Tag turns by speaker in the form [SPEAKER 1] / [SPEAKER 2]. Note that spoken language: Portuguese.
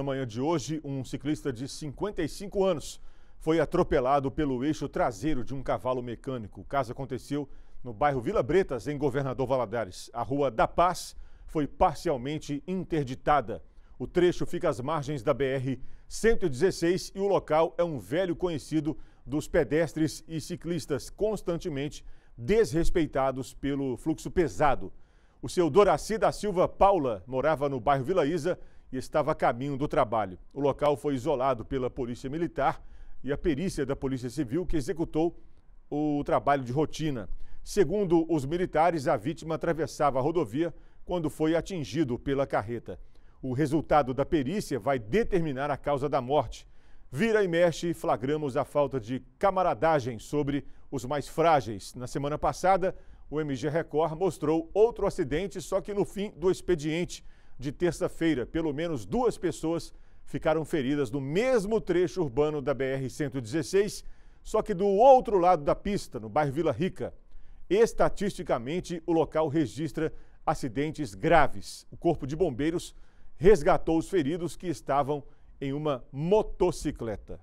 [SPEAKER 1] Na manhã de hoje, um ciclista de 55 anos foi atropelado pelo eixo traseiro de um cavalo mecânico. O caso aconteceu no bairro Vila Bretas, em Governador Valadares. A Rua da Paz foi parcialmente interditada. O trecho fica às margens da BR-116 e o local é um velho conhecido dos pedestres e ciclistas, constantemente desrespeitados pelo fluxo pesado. O seu Doraci da Silva Paula morava no bairro Vila Isa e estava a caminho do trabalho. O local foi isolado pela Polícia Militar e a perícia da Polícia Civil, que executou o trabalho de rotina. Segundo os militares, a vítima atravessava a rodovia quando foi atingido pela carreta. O resultado da perícia vai determinar a causa da morte. Vira e mexe, flagramos a falta de camaradagem sobre os mais frágeis. Na semana passada, o MG Record mostrou outro acidente, só que no fim do expediente de terça-feira, pelo menos duas pessoas ficaram feridas no mesmo trecho urbano da BR-116, só que do outro lado da pista, no bairro Vila Rica. Estatisticamente, o local registra acidentes graves. O Corpo de Bombeiros resgatou os feridos que estavam em uma motocicleta.